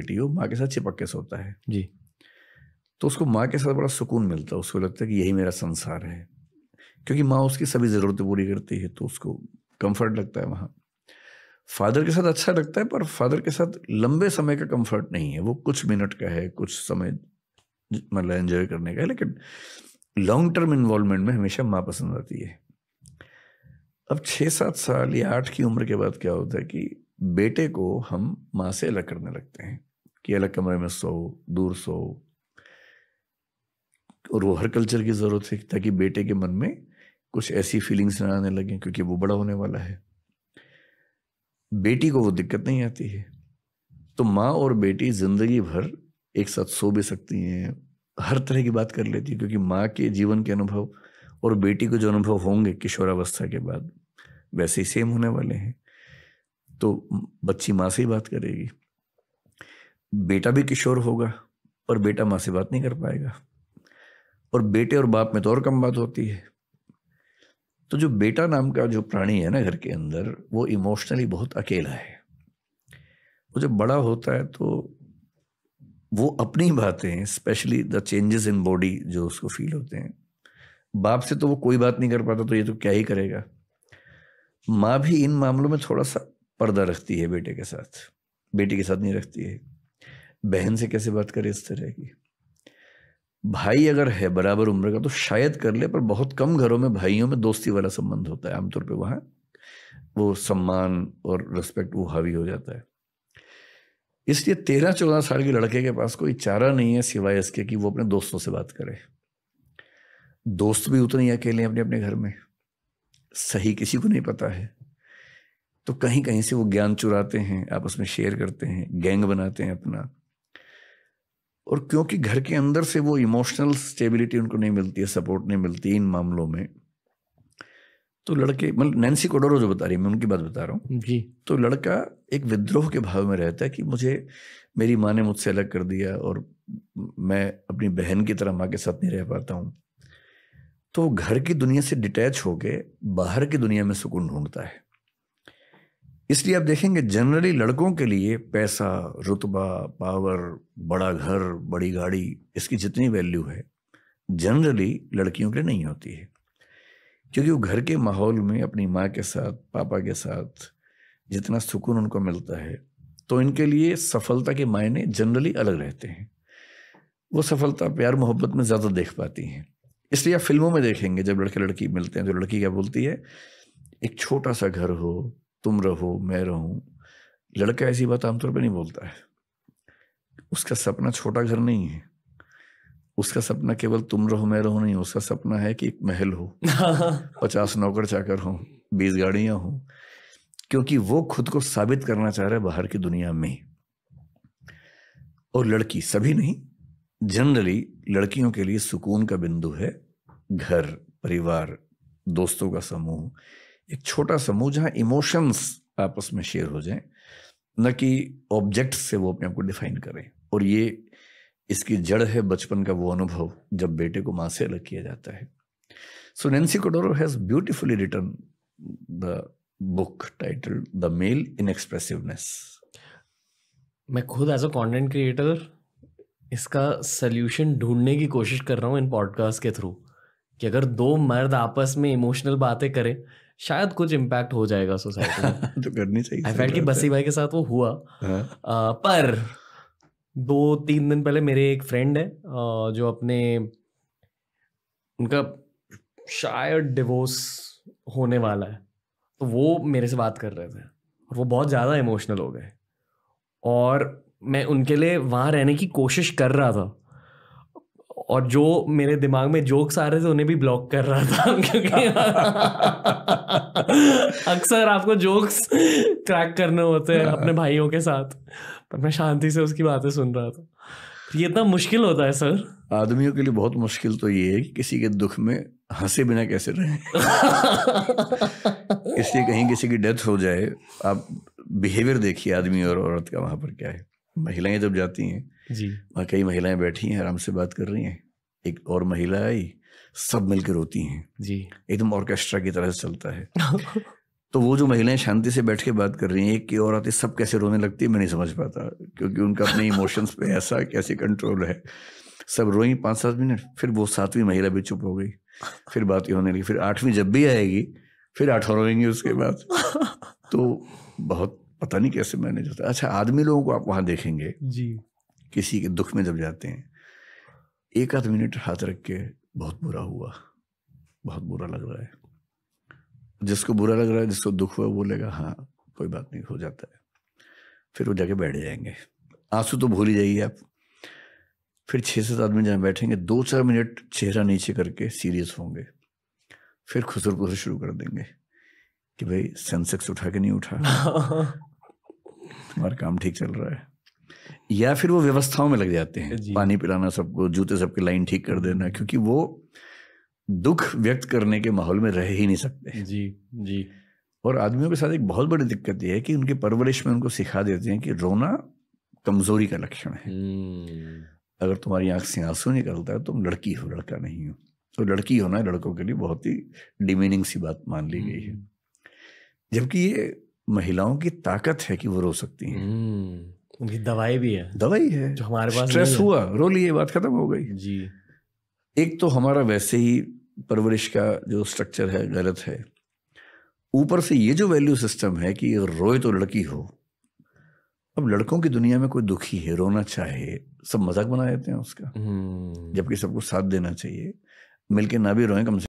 बेटी हो माँ के साथ चिपक के सोता है जी तो उसको माँ के साथ बड़ा सुकून मिलता है उसको लगता है कि यही मेरा संसार है क्योंकि माँ उसकी सभी ज़रूरतें पूरी करती है तो उसको कंफर्ट लगता है वहाँ फादर के साथ अच्छा लगता है पर फादर के साथ लंबे समय का कंफर्ट नहीं है वो कुछ मिनट का है कुछ समय मतलब एंजॉय करने का है लेकिन लॉन्ग टर्म इन्वॉल्वमेंट में हमेशा माँ पसंद आती है अब छः सात साल या आठ की उम्र के बाद क्या होता है कि बेटे को हम माँ से अलग करने लगते हैं कि अलग कमरे में सो दूर सो और वो हर कल्चर की ज़रूरत है ताकि बेटे के मन में कुछ ऐसी फीलिंग्स ना आने लगें क्योंकि वो बड़ा होने वाला है बेटी को वो दिक्कत नहीं आती है तो माँ और बेटी ज़िंदगी भर एक साथ सो भी सकती हैं हर तरह की बात कर लेती है क्योंकि माँ के जीवन के अनुभव और बेटी को जो अनुभव होंगे किशोरावस्था के बाद वैसे ही सेम होने वाले हैं तो बच्ची माँ से ही बात करेगी बेटा भी किशोर होगा पर बेटा माँ से बात नहीं कर पाएगा और बेटे और बाप में तो और कम बात होती है तो जो बेटा नाम का जो प्राणी है ना घर के अंदर वो इमोशनली बहुत अकेला है वो जब बड़ा होता है तो वो अपनी बातें specially the changes in body जो उसको फील होते हैं बाप से तो वो कोई बात नहीं कर पाता तो ये तो क्या ही करेगा माँ भी इन मामलों में थोड़ा सा पर्दा रखती है बेटे के साथ बेटी के साथ नहीं रखती है बहन से कैसे बात करे इस तरह की भाई अगर है बराबर उम्र का तो शायद कर ले पर बहुत कम घरों में भाइयों में दोस्ती वाला संबंध होता है आमतौर पे वहां वो सम्मान और रिस्पेक्ट वो हावी हो जाता है इसलिए तेरह चौदह साल के लड़के के पास कोई चारा नहीं है सिवाय इसके कि वो अपने दोस्तों से बात करे दोस्त भी उतने ही अकेले हैं अपने अपने घर में सही किसी को नहीं पता है तो कहीं कहीं से वो ज्ञान चुराते हैं आपस में शेयर करते हैं गैंग बनाते हैं अपना और क्योंकि घर के अंदर से वो इमोशनल स्टेबिलिटी उनको नहीं मिलती है सपोर्ट नहीं मिलती इन मामलों में तो लड़के मतलब नैन्सी कोडोरो जो बता रही है मैं उनकी बात बता रहा हूँ जी तो लड़का एक विद्रोह के भाव में रहता है कि मुझे मेरी माँ ने मुझसे अलग कर दिया और मैं अपनी बहन की तरह माँ के साथ नहीं रह पाता हूँ तो घर की दुनिया से डिटैच होके बाहर की दुनिया में सुकून ढूंढता है इसलिए आप देखेंगे जनरली लड़कों के लिए पैसा रुतबा पावर बड़ा घर बड़ी गाड़ी इसकी जितनी वैल्यू है जनरली लड़कियों के लिए नहीं होती है क्योंकि वो घर के माहौल में अपनी माँ के साथ पापा के साथ जितना सुकून उनको मिलता है तो इनके लिए सफलता के मायने जनरली अलग रहते हैं वो सफलता प्यार मोहब्बत में ज़्यादा देख पाती हैं इसलिए आप फिल्मों में देखेंगे जब लड़के लड़की मिलते हैं तो लड़की क्या बोलती है एक छोटा सा घर हो तुम रहो मैं रहूं लड़का ऐसी बात आमतौर पे नहीं बोलता है उसका सपना छोटा घर नहीं है उसका सपना केवल तुम रहो मैं रहो नहीं उसका सपना है कि एक महल हो पचास नौकर चाकर हो बीस गाड़ियां हो क्योंकि वो खुद को साबित करना चाह रहा है बाहर की दुनिया में और लड़की सभी नहीं जनरली लड़कियों के लिए सुकून का बिंदु है घर परिवार दोस्तों का समूह एक छोटा समूह जहाँ इमोशंस आपस में शेयर हो जाए न कि ऑब्जेक्ट्स से वो अपने आप को डिफाइन करें और ये इसकी जड़ है बचपन का वो अनुभव जब बेटे को माँ से अलग किया जाता है so Nancy Chodorow has beautifully return the book title the male in expressiveness मैं खुद एज अ कंटेंट क्रिएटर इसका सल्यूशन ढूंढने की कोशिश कर रहा हूँ इन पॉडकास्ट के थ्रू कि अगर दो मर्द आपस में इमोशनल बातें करें शायद कुछ इम्पैक्ट हो जाएगा सोसाइटी तो करनी चाहिए आई कि बसी भाई के साथ वो हुआ हाँ? आ, पर दो तीन दिन पहले मेरे एक फ्रेंड है जो अपने उनका शायद डिवोर्स होने वाला है तो वो मेरे से बात कर रहे थे और वो बहुत ज़्यादा इमोशनल हो गए और मैं उनके लिए वहाँ रहने की कोशिश कर रहा था और जो मेरे दिमाग में जोक्स आ रहे थे उन्हें भी ब्लॉक कर रहा था क्योंकि अक्सर आपको जोक्स क्रैक करने होते हैं अपने हाँ। भाइयों के साथ पर मैं शांति से उसकी बातें सुन रहा था ये इतना मुश्किल होता है सर आदमियों के लिए बहुत मुश्किल तो ये है कि किसी के दुख में हंसे बिना कैसे रहे इसलिए कहीं किसी की डेथ हो जाए आप बिहेवियर देखिए आदमी और औरत का वहां पर क्या है महिलाएं जब जाती हैं जी वहाँ कई महिलाएं बैठी हैं आराम से बात कर रही हैं एक और महिला आई सब मिलकर रोती हैं जी एकदम ऑर्केस्ट्रा की तरह से चलता है तो वो जो महिलाएं शांति से बैठ के बात कर रही हैं एक की और आती सब कैसे रोने लगती है मैं नहीं समझ पाता क्योंकि उनका अपने इमोशंस पे ऐसा कैसे कंट्रोल है सब रोई पाँच सात मिनट फिर वो सातवीं महिला भी चुप हो गई फिर बातें होने लगी फिर आठवीं जब भी आएगी फिर आठ रोएंगे उसके बाद तो बहुत पता नहीं कैसे मैनेज होता अच्छा आदमी लोगों को आप वहाँ देखेंगे जी किसी के दुख में जब जाते हैं एक आध मिनट हाथ रख के बहुत बुरा हुआ बहुत बुरा लग रहा है जिसको बुरा लग रहा है जिसको दुख हुआ बोलेगा हाँ कोई बात नहीं हो जाता है फिर वो जाके बैठ जाएंगे आंसू तो भूल ही जाइए आप फिर छः सात आदमी जहाँ बैठेंगे दो चार मिनट चेहरा नीचे करके सीरियस होंगे फिर खुसर खुसर शुरू कर देंगे कि भाई सेंसेक्स उठा के नहीं उठा हमारा काम ठीक चल रहा है या फिर वो व्यवस्थाओं में लग जाते हैं पानी पिलाना सबको जूते सबके लाइन ठीक कर देना क्योंकि वो दुख व्यक्त करने के माहौल में रह ही नहीं सकते जी जी और आदमियों के साथ एक बहुत बड़ी दिक्कत यह है कि उनके परवरिश में उनको सिखा देते हैं कि रोना कमजोरी का लक्षण है हम्म। अगर तुम्हारी आंख से आंसू निकलता है तुम लड़की हो लड़का नहीं हो तो लड़की होना लड़कों के लिए बहुत ही डिमीनिंग सी बात मान ली गई है हम्म। जबकि ये महिलाओं की ताकत है कि वो रो सकती हैं हम्म, उनकी दवाई भी है दवाई है जो हमारे पास स्ट्रेस हुआ रो लिए बात खत्म हो गई जी एक तो हमारा वैसे ही परवरिश का जो स्ट्रक्चर है गलत है ऊपर से ये जो वैल्यू सिस्टम है कि रोए तो लड़की हो अब लड़कों की दुनिया में कोई दुखी है रोना चाहे सब मजाक बना देते हैं उसका हम्म। जबकि सबको साथ देना चाहिए मिलके ना भी रोए कम से